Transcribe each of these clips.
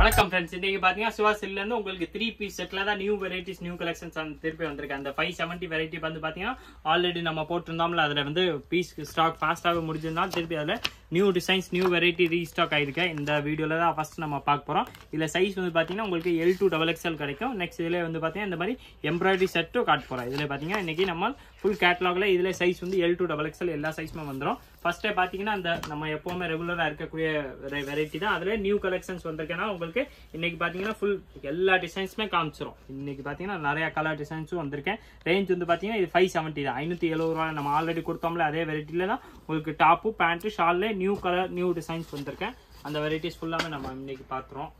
வணக்கம் ஃப்ரெண்ட்ஸ் இன்றைக்கி பார்த்தீங்கன்னா சிவா சில்லேருந்து உங்களுக்கு த்ரீ பீஸ் செட்டில் தான் நியூ வெரைட்டிஸ் நியூ கலெக்ஷன்ஸ் அந்த திருப்பி வந்திருக்கு அந்த ஃபைவ் செவன்ட்டி வெரைட்டி வந்து பார்த்தீங்கன்னா ஆல்ரெடி நம்ம போட்டிருந்தோம்ல அதில் வந்து பீஸ் ஸ்டாக் ஃபாஸ்ட்டாகவே முடிஞ்சிருந்தாலும் திருப்பி அதில் new designs new variety restock ஆகிருக்கு இந்த வீடியோவில் தான் ஃபஸ்ட் நம்ம பார்க்க போகிறோம் இதில் சைஸ் வந்து பார்த்தீங்கன்னா உங்களுக்கு எல் டூ டபுள் எக்ஸ்எல் கிடைக்கும் நெக்ஸ்ட் இதில் வந்து பார்த்தீங்கன்னா இந்த மாதிரி எம்ப்ராய்டரி செட்டும் காட்டு போகிறோம் இதில் பார்த்தீங்கன்னா இன்றைக்கி நம்ம ஃபுல் கேட்லாகில் இதில் சைஸ் வந்து எல் டூ டபுள் எக்ஸ்எல் எல்லா சைஸுமே வந்துடும் ஃபர்ஸ்டே பார்த்தீங்கன்னா அந்த நம்ம எப்போவுமே ரெகுலராக இருக்கக்கூடிய வெரைட்டி தான் அதில் நியூ கலெக்ஷன்ஸ் வந்திருக்கேன்னா உங்களுக்கு இன்னைக்கு பார்த்தீங்கன்னா ஃபுல் எல்லா டிசைன்ஸுமே காமிச்சிரும் இன்னைக்கு பார்த்தீங்கன்னா நிறையா கலர் டிசைன்ஸும் வந்திருக்கேன் ரேஞ்ச் வந்து பார்த்தீங்கன்னா இது ஃபைவ் செவன்ட்டி தான் ஐநூற்றி எழுபது ரூபா நம்ம ஆல்ரெடி கொடுத்தோம்ல அதே வெரைட்டியில் தான் உங்களுக்கு டாப்பு பேண்ட்டு ஷால்லே நியூ கலர் நியூ டிசைன்ஸ் வந்திருக்கேன் அந்த வெரைட்டிஸ் ஃபுல்லாமே நம்ம இன்னைக்கு பார்த்துறோம்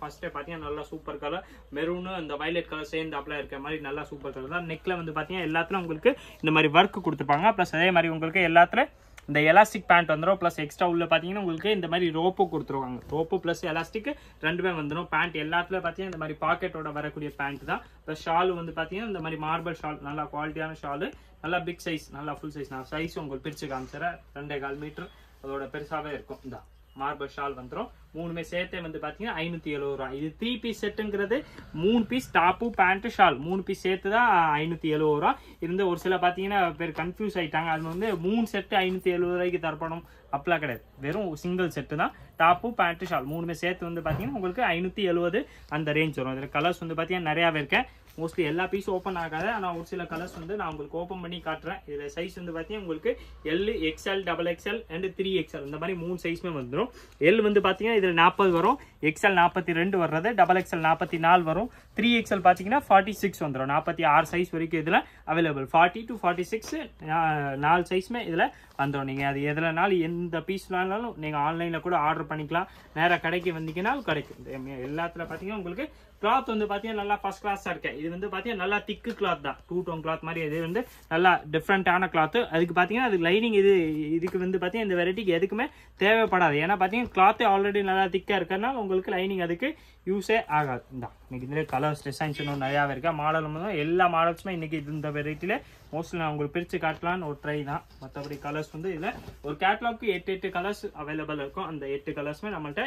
ஃபர்ஸ்ட்டே பார்த்தீங்கன்னா நல்லா சூப்பர் கலர் மெரூனு அந்த வயலட் கலர் சேர்ந்து அப்படிலாம் இருக்கிற மாதிரி நல்லா சூப்பர் கலர் தான் நெக்கில் வந்து பார்த்தீங்கன்னா எல்லாத்துலையும் உங்களுக்கு இந்த மாதிரி ஒர்க் கொடுத்துருப்பாங்க ப்ளஸ் அதே மாதிரி உங்களுக்கு எல்லாத்துலேயும் இந்த எலாஸ்டிக் பேண்ட் வந்துடும் ப்ளஸ் எக்ஸ்ட்ரா உள்ள பார்த்தீங்கன்னா உங்களுக்கு இந்த மாதிரி ரோப்பு கொடுத்துருவாங்க ரோப்பு ப்ளஸ் எலாஸ்டிக் ரெண்டுமே வந்துடும் பேண்ட் எல்லாத்துலையும் பார்த்தீங்கன்னா இந்த மாதிரி பாக்கெட்டோட வரக்கூடிய பேண்ட் தான் ப்ளஸ் ஷால் வந்து பார்த்தீங்கன்னா இந்த மாதிரி மார்பல் ஷால் நல்லா குவாலிட்டியான ஷாலு நல்லா பிக் சைஸ் நல்லா ஃபுல் சைஸ் நான் சைஸ் உங்களுக்கு பிரிச்சு காமிச்சுறேன் ரெண்டே கால் மீட்டர் அதோட பெருசாகவே இருக்கும் இந்த மார்பல் ஷால் வந்துடும் மூணுமே சேர்த்தே வந்து பார்த்தீங்கன்னா ஐநூற்றி எழுபது ரூபா இது த்ரீ பீஸ் செட்டுங்கிறது மூணு பீஸ் டாப்பு பேண்ட்டு ஷால் மூணு பீஸ் சேர்த்து தான் ஐநூற்றி எழுபது ரூபா இருந்து ஒரு சில பார்த்தீங்கன்னா பேர் கன்ஃபியூஸ் ஆகிட்டாங்க அது வந்து மூணு செட்டு ஐநூற்றி எழுபது ரூபாய்க்கு தரப்படும் அப்படிலாம் கிடையாது வெறும் சிங்கிள் செட்டு தான் டாப்பு பேண்ட்டு ஷால் மூணுமே சேர்த்து வந்து பார்த்தீங்கன்னா உங்களுக்கு ஐநூற்றி எழுபது அந்த ரேஞ்ச் வரும் இதில் கலர்ஸ் வந்து பார்த்தீங்கன்னா நிறையாவே இருக்கேன் மோஸ்ட்லி எல்லா பீஸும் ஓப்பன் ஆகாது ஆனால் ஒரு சில கலர்ஸ் வந்து நான் உங்களுக்கு ஓப்பன் பண்ணி காட்டுறேன் இதில் சைஸ் வந்து பார்த்தீங்கன்னா உங்களுக்கு L XL double XL and three XL இந்த மாதிரி மூணு சைஸுமே வந்துடும் எல் வந்து பார்த்தீங்கன்னா இதில் நாற்பது வரும் எக்ஸ்எல் நாற்பத்தி ரெண்டு வர்றது டபுள் எக்ஸ்எல் நாற்பத்தி நாலு வரும் த்ரீ எக்ஸல் பார்த்தீங்கன்னா ஃபார்ட்டி சிக்ஸ் வந்துடும் நாற்பத்தி ஆறு சைஸ் வரைக்கும் இதில் available forty to forty six நாலு சைஸுமே இதில் வந்துடும் நீங்கள் அது எதுலனாலும் எந்த பீஸ்லானாலும் நீங்கள் ஆன்லைனில் கூட ஆர்டர் பண்ணிக்கலாம் நேராக கடைக்கு வந்தீங்கன்னா கிடைக்கும் எல்லாத்துல பார்த்தீங்கன்னா உங்களுக்கு கிளாத் வந்து பார்த்தீங்கன்னா நல்லா ஃபஸ்ட் கிளாஸாக இருக்கேன் இது வந்து பார்த்தீங்கன்னா நல்லா திக்கு கிளாத் தான் டூ டோன் கிளாத் மாதிரி இது வந்து நல்லா டிஃப்ரெண்ட்டான கிளாத்து அதுக்கு பார்த்தீங்கன்னா அது லைனிங் இது இதுக்கு வந்து பார்த்தீங்கன்னா இந்த வெரைட்டிக்கு எதுக்குமே தேவைப்படாது ஏன்னா பார்த்தீங்கன்னா கிளாத்து ஆல்ரெடி நல்லா திக்காக இருக்கிறதுனால உங்களுக்கு லைனிங் அதுக்கு யூஸே ஆகாது இந்த இன்றைக்கி இதில் கலர்ஸ் டிசைன்ஸ் இன்னும் நிறையாவே இருக்கா மாடல் தான் எல்லா மாடல்ஸுமே இன்றைக்கி இந்த வெரைட்டியில் மோஸ்ட்லி நான் உங்களுக்கு பிரித்து காட்டலான்னு ஒரு ட்ரை தான் மற்றபடி கலர்ஸ் வந்து இதில் ஒரு கேட்லாக்கு எட்டு எட்டு கலர்ஸ் அவைலபிள் இருக்கும் அந்த எட்டு கலர்ஸுமே நம்மள்கிட்ட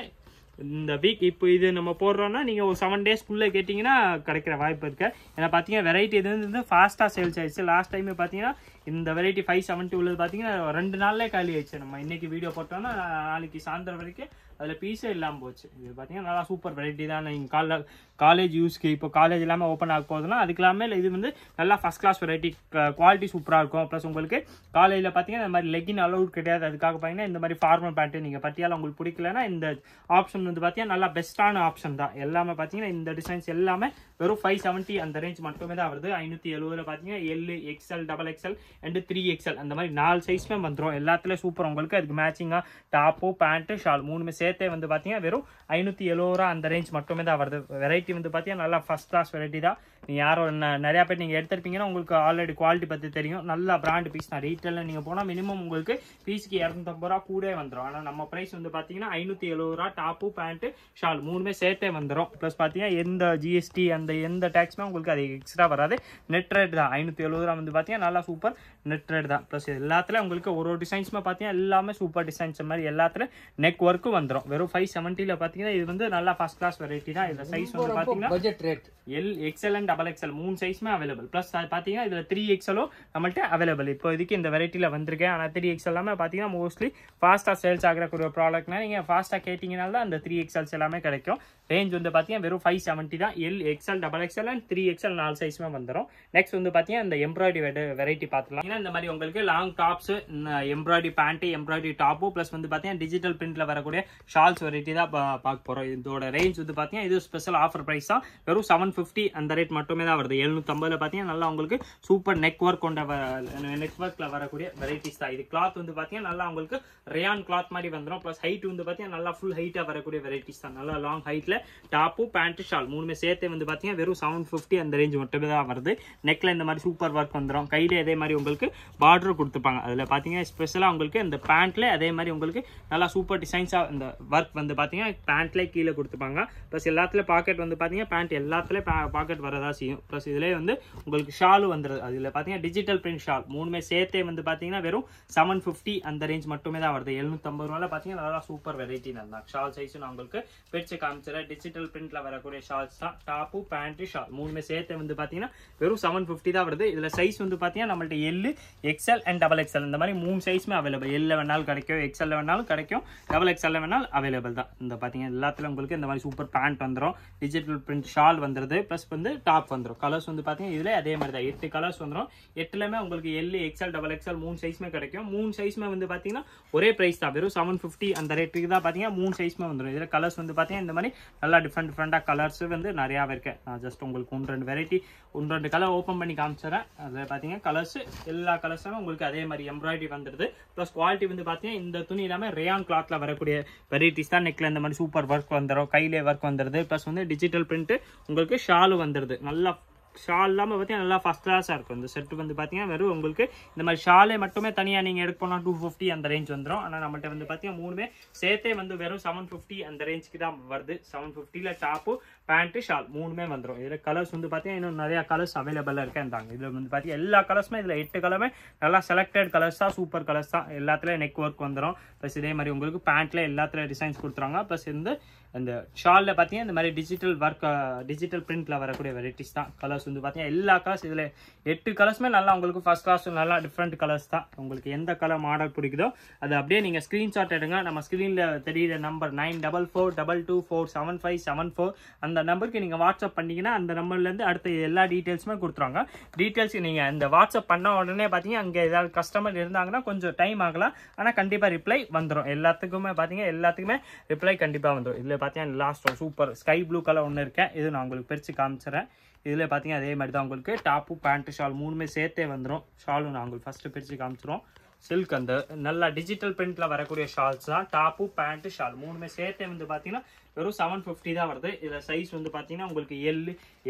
இந்த வீக் இப்போ இது நம்ம போடுறோன்னா நீங்கள் ஒரு செவன் டேஸ்க்குள்ளே கேட்டிங்கன்னா கிடைக்கிற வாய்ப்பு இருக்குது ஏன்னா பார்த்தீங்கன்னா வெரைட்டி இது வந்து ஃபாஸ்ட்டாக சேல்ஸ் ஆயிடுச்சு லாஸ்ட் டைமே பார்த்தீங்கன்னா இந்த வெரைட்டி ஃபைவ் செவன்டி உள்ளது பார்த்தீங்கன்னா ரெண்டு நாள்லேயே காலி ஆயிடுச்சு நம்ம இன்னைக்கு வீடியோ போட்டோம்னா நாளைக்கு சாயந்தரம் வரைக்கும் அதில் பீஸே இல்லாமல் போச்சு இது பார்த்தீங்கன்னா நல்லா சூப்பர் வெரைட்டி தான் நீங்கள் கால காலேஜ் யூஸ்க்கு இப்போ காலேஜ் இல்லாமல் ஓப்பன் ஆக போதுனா அதுக்கு இல்லாமல் இது வந்து நல்லா ஃபஸ்ட் கிளாஸ் வெரைட்டி குவாலிட்டி சூப்பராக இருக்கும் ப்ளஸ் உங்களுக்கு காலேஜில் பார்த்தீங்கன்னா இந்த மாதிரி லெக்கின் அலவுட் கிடையாது அதுக்காக பார்த்தீங்கன்னா இந்த மாதிரி ஃபார்மல் பேண்ட்டு நீங்கள் பற்றியால் உங்களுக்கு பிடிக்கலன்னா இந்த ஆப்ஷன் வந்து பார்த்தீங்கன்னா நல்லா பெஸ்ட்டான ஆப்ஷன் தான் எல்லாமே பார்த்தீங்கன்னா இந்த டிசைன்ஸ் எல்லாமே வெறும் ஃபைவ் செவன்ட்டி அந்த ரேஞ்ச் மட்டுமே தான் வருது ஐநூற்றி எழுபதில் பார்த்தீங்கன்னா L XL double XL and three XL அந்த மாதிரி நாலு சைஸுமே வந்துடும் எல்லாத்துலேயும் சூப்பர் உங்களுக்கு அதுக்கு மேட்சிங்காக டாப்பு பேண்ட்டு ஷால் மூணுமே சேர்த்தே வந்து பார்த்தீங்கன்னா வெறும் ஐநூற்றி எழுபது ரூபா அந்த ரேஞ்ச் மட்டுமே தான் வருது வெரைட்டி வந்து பார்த்தீங்கன்னா நல்லா ஃபஸ்ட் கிளாஸ் வெரைட்டி தான் நீங்கள் யாரோ நிறையா பேர் நீங்கள் எடுத்துருப்பீங்கன்னா உங்களுக்கு ஆல்ரெடி குவாலிட்டி பற்றி தெரியும் நல்லா பிராண்டு பீஸ் தான் ரீட்டெயிலில் நீங்கள் போனால் மினிமம் உங்களுக்கு பீஸுக்கு இரநூத்தம்பது ரூபா கூட வந்துடும் ஆனால் நம்ம ப்ரைஸ் வந்து பார்த்தீங்கன்னா ஐநூற்றி எழுபது ரூபா டாப்பு பேண்ட்டு ஷால் மூணுமே சேர்த்தே வந்துடும் ப்ளஸ் பார்த்தீங்கன்னா எந்த ஜிஎஸ்டி அந்த எந்த டேக்ஸுமே உங்களுக்கு அது எக்ஸ்ட்ரா வராது நெட் ரேட் தான் ஐநூற்றி எழுபது ரூபா வந்து பார்த்தீங்கன்னா நல்லா சூப்பர் நெட் தான் ப்ளஸ் எல்லாத்துல உங்களுக்கு ஒரு ஒரு டிசைன்ஸுமே பார்த்தீங்கன்னா எல்லாமே சூப்பர் டிசைன்ஸ் மாதிரி எல்லாத்துல நெக் ஒர்க்கும் வந்துடும் வெறும் ஃபைவ் செவன்ட்டியில் பார்த்தீங்கன்னா இது வந்து நல்லா ஃபஸ்ட் கிளாஸ் வெரைட்டி தான் இதில் சைஸ் வந்து பார்த்தீங்கன்னா L XL and double XL மூணு சைஸுமே அவைலபிள் ப்ளஸ் அது பார்த்தீங்கன்னா இதில் த்ரீ எக்ஸ்எலும் நம்மள்ட்ட அவைலபிள் இப்போ இதுக்கு இந்த வெரைட்டியில் வந்திருக்கேன் ஆனால் த்ரீ எக்ஸ் எல்லாமே பார்த்தீங்கன்னா மோஸ்ட்லி ஃபாஸ்ட்டாக சேல்ஸ் ஆகிறக்கூடிய ப்ராடக்ட்னா நீங்கள் ஃபாஸ்ட்டாக கேட்டிங்கனால தான் அந்த த்ரீ எக்ஸ்எல்ஸ் எல்லாமே கிடைக்கும் ரேஞ்ச் வந்து பார்த்தீங்கன்னா வெறும் ஃபைவ் செவன்ட்டி தான் L XL double XL and three XL நாலு சைஸுமே வந்துடும் நெக்ஸ்ட் வந்து பார்த்தீங்கன்னா இந்த எம்ப்ராய்டரி வெரைட்டி பார்த்து பார்த்துக்கலாம் இந்த மாதிரி உங்களுக்கு long tops embroidery pant embroidery top plus வந்து பார்த்தீங்கன்னா டிஜிட்டல் பிரிண்ட்ல வரக்கூடிய ஷால்ஸ் வெரைட்டி தான் பார்க்க போகிறோம் இதோட ரேஞ்ச் வந்து பார்த்தீங்கன்னா இது ஸ்பெஷல் ஆஃபர் ப்ரைஸ் தான் வெறும் செவன் ஃபிஃப்டி அந்த ரேட் மட்டுமே தான் வருது எழுநூற்றம்பதில் பார்த்தீங்கன்னா நல்லா உங்களுக்கு சூப்பர் நெக் ஒர்க் கொண்ட நெக் வரக்கூடிய வெரைட்டிஸ் தான் இது கிளாத் வந்து பார்த்தீங்கன்னா நல்லா உங்களுக்கு ரேயான் கிளாத் மாதிரி வந்துடும் ப்ளஸ் ஹைட் வந்து பார்த்தீங்கன்னா நல்லா ஃபுல் ஹைட்டாக வரக்கூடிய வெரைட்டிஸ் தான் நல்லா லாங் ஹைட்டில் டாப்பு பேண்ட்டு ஷால் மூணுமே சேர்த்து வந்து பார்த்தீங்கன்னா வெறும் செவன் ஃபிஃப்டி அந்த ரேஞ்ச் மட்டுமே தான் வருது நெக்கில் இந்த மாதிரி சூப்பர் ஒர்க் வந்துடும் கையில் இதே மாதிரி உங்களுக்கு பார்டர் கொடுத்துருப்பாங்க அதில் பார்த்தீங்கன்னா ஸ்பெஷலாக உங்களுக்கு இந்த பேண்ட்டில் அதே மாதிரி உங்களுக்கு நல்லா சூப்பர் டிசைன்ஸாக இந்த ஒர்க் வந்து பார்த்தீங்கன்னா பேண்ட்லே கீழே கொடுத்துருப்பாங்க ப்ளஸ் எல்லாத்துல பாக்கெட் வந்து பார்த்தீங்கன்னா பேண்ட் எல்லாத்துலேயும் பாக்கெட் வரதா செய்யும் ப்ளஸ் இதிலே வந்து உங்களுக்கு ஷாலு வந்துடுது அதில் பார்த்தீங்கன்னா டிஜிட்டல் பிரிண்ட் ஷால் மூணுமே சேர்த்தே வந்து பார்த்தீங்கன்னா வெறும் செவன் ஃபிஃப்டி அந்த ரேஞ்ச் மட்டுமே தான் வருது எழுநூற்றம்பது ரூபாயில் பார்த்தீங்கன்னா நல்லா சூப்பர் வெரைட்டி நல்லா ஷால் சைஸ் நான் உங்களுக்கு பிரிச்சு காமிச்சிடறேன் டிஜிட்டல் பிரிண்ட்டில் வரக்கூடிய ஷால்ஸ் தான் டாப்பு பேண்ட்டு ஷால் மூணுமே சேர்த்து வந்து பார்த்தீங்கன்னா வெறும் செவன் ஃபிஃப்டி தான் வருது இதில் சைஸ் வந்து பார்த்தீங்கன்னா நம்மள்கிட்ட L XL and double XL இந்த மாதிரி மூணு சைஸுமே அவைலபிள் எல்லில் வேணாலும் கிடைக்கும் எக்ஸ்எல் வேணாலும் கிடைக்கும் டபுள் எக்ஸ்எல் வேணாலும் அவைலபிள் தான் இந்த பார்த்தீங்கன்னா எல்லாத்துலையும் உங்களுக்கு இந்த மாதிரி சூப்பர் பேண்ட் வந்துடும் டிஜிட்டல் பிரிண்ட் ஷால் வந்துடுது ப்ளஸ் வந்து டாப் வந்துடும் கலர்ஸ் வந்து பார்த்தீங்கன்னா இதில் அதே மாதிரி தான் எட்டு கலர்ஸ் வந்துடும் எட்டுலையுமே உங்களுக்கு எல் எக்ஸ்எல் டபுள் எக்ஸ்எல் மூணு சைஸுமே கிடைக்கும் மூணு சைஸுமே வந்து பார்த்தீங்கன்னா ஒரே ப்ரைஸ் தான் வெறும் செவன் ஃபிஃப்டி அந்த ரேட்டுக்கு தான் பார்த்தீங்கன்னா மூணு சைஸுமே வந்துடும் இதில் கலர்ஸ் வந்து பார்த்தீங்கன்னா இந்த மாதிரி நல்லா டிஃப்ரெண்ட் டிஃப்ரெண்ட்டாக கலர்ஸ் வந்து நிறையாவே இருக்குது நான் ஜஸ்ட் உங்களுக்கு ஒன்று ரெண்டு வெரைட்டி ஒன்று ரெண்டு கலர் ஓப்பன் பண்ணி காமிச்சிடறேன் அதில் பார்த்தீங்கன்னா கலர்ஸ் எல்லா கலர்ஸுமே உங்களுக்கு அதே மாதிரி எம்ப்ராய்டரி வந்துடுது ப்ளஸ் குவாலிட்டி வந்து பார்த்தீங்கன்னா இந்த துணி இல்லாமல் ரேயான் கிளாத்தில் வரக்கூடிய வெரைட்டிஸ் தான் நெக்கில் இந்த மாதிரி சூப்பர் ஒர்க் வந்துடும் கையிலே ஒர்க் வந்துடுது ப்ளஸ் வந்து டிஜிட்டல் பிரிண்ட்டு உங்களுக்கு ஷாலு வந்துடுது நல்லா ஷால் இல்லாமல் பார்த்தீங்கன்னா நல்லா ஃபஸ்ட் கிளாஸாக இருக்கும் இந்த செட்டு வந்து பார்த்தீங்கன்னா வெறும் உங்களுக்கு இந்த மாதிரி ஷாலே மட்டுமே தனியாக நீங்கள் போனால் டூ ஃபிஃப்டி அந்த ரேஞ்ச் வந்துடும் ஆனால் நம்மகிட்ட வந்து பார்த்தீங்கன்னா மூணுமே சேர்த்தே வந்து வெறும் செவன் ஃபிஃப்டி அந்த ரேஞ்சுக்கு தான் வருது செவன் ஃபிஃப்டியில் டாப்பு பேண்ட்டு ஷால் மூணுமே வந்துடும் இதில் கலர்ஸ் வந்து பார்த்தீங்கன்னா இன்னும் நிறையா கலர்ஸ் அவைலபிளாக இருக்கேன்றாங்க இதில் வந்து பார்த்தீங்கன்னா எல்லா கலர்ஸுமே இதில் எட்டு கலருமே நல்லா செலக்டட் கலர்ஸ் தான் சூப்பர் கலர்ஸ் தான் எல்லாத்துலேயும் நெக் ஒர்க் வந்துடும் ப்ளஸ் இதே மாதிரி உங்களுக்கு பேண்ட்டில் எல்லாத்துலேயும் டிசைன்ஸ் கொடுத்துருவாங்க ப்ளஸ் வந்து இந்த ஷாலில் பார்த்தீங்கன்னா இந்த மாதிரி டிஜிட்டல் ஒர்க் டிஜிட்டல் பிரிண்ட்டில் வரக்கூடிய வெரைட்டிஸ் தான் கலர்ஸ் வந்து பார்த்தீங்கன்னா எல்லா கலர்ஸ் இதில் எட்டு கலர்ஸுமே நல்லா உங்களுக்கு ஃபஸ்ட் கிளாஸ் நல்லா டிஃப்ரெண்ட் கலர்ஸ் தான் உங்களுக்கு எந்த கலர் மாடல் பிடிக்குதோ அது அப்படியே நீங்கள் ஸ்க்ரீன்ஷாட் எடுங்க நம்ம ஸ்க்ரீனில் தெரியுற number nine double four double two four seven five seven four அந்த அந்த நம்பருக்கு நீங்கள் வாட்ஸ்அப் பண்ணிங்கன்னா அந்த நம்பர்லேருந்து அடுத்த எல்லா டீட்டெயில்ஸுமே கொடுத்துருவாங்க டீட்டெயில்ஸ் நீங்கள் இந்த வாட்ஸ்அப் பண்ண உடனே பார்த்தீங்கன்னா அங்கே ஏதாவது கஸ்டமர் இருந்தாங்கன்னா கொஞ்சம் டைம் ஆகலாம் ஆனால் கண்டிப்பாக ரிப்ளை வந்துடும் எல்லாத்துக்குமே பார்த்தீங்கன்னா எல்லாத்துக்குமே ரிப்ளை கண்டிப்பாக வந்துடும் இதில் பார்த்தீங்கன்னா last super sky blue colour ஒன்று இருக்கேன் இது நான் உங்களுக்கு பிரித்து காமிச்சிடறேன் இதில் பார்த்தீங்கன்னா அதே மாதிரி தான் உங்களுக்கு டாப்பு பேண்ட்டு ஷால் மூணுமே சேர்த்தே வந்துடும் ஷாலும் நான் உங்களுக்கு ஃபஸ்ட்டு பிரித்து காமிச்சிடும் சில்க் அந்த நல்லா டிஜிட்டல் பிரிண்ட்டில் வரக்கூடிய ஷால்ஸ் தான் டாப்பு பேண்ட்டு ஷால் மூணுமே சேர்த்தே வந்து பார்த்தீங்கன்னா வெறும் செவன் ஃபிஃப்டி தான் வருது இதில் சைஸ் வந்து பார்த்தீங்கன்னா உங்களுக்கு L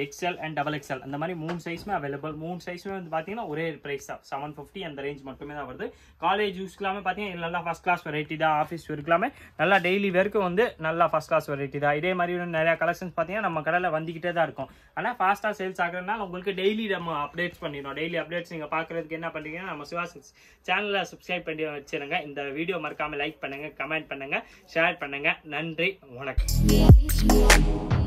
XL and double XL அந்த மாதிரி மூணு சைஸுமே அவைலபிள் மூணு சைஸுமே வந்து பார்த்தீங்கன்னா ஒரே ப்ரைஸ் தான் செவன் ஃபிஃப்டி அந்த ரேஞ்ச் மட்டுமே தான் வருது காலேஜ் யூஸ்க்கெல்லாமே பார்த்தீங்கன்னா நல்லா ஃபஸ்ட் கிளாஸ் வெரைட்டி தான் ஆஃபீஸ் இருக்கலாமே நல்லா டெய்லி வரைக்கும் வந்து நல்லா ஃபஸ்ட் கிளாஸ் வெரைட்டி தான் இதே மாதிரி நிறையா கலெக்ஷன்ஸ் பார்த்தீங்கன்னா நம்ம கடையில் வந்துக்கிட்டே தான் இருக்கும் ஆனால் ஃபாஸ்ட்டாக சேல்ஸ் ஆகிறதுனால உங்களுக்கு டெய்லி நம்ம அப்டேட்ஸ் பண்ணிடுவோம் டெய்லி அப்டேட்ஸ் நீங்கள் பார்க்குறதுக்கு என்ன பண்ணுறீங்கன்னா நம்ம சிவாசி சேனலை சப்ஸ்கிரைப் பண்ணி வச்சுருங்க இந்த வீடியோ மறக்காமல் லைக் பண்ணுங்கள் கமெண்ட் பண்ணுங்கள் ஷேர் பண்ணுங்கள் நன்றி வணக்கம்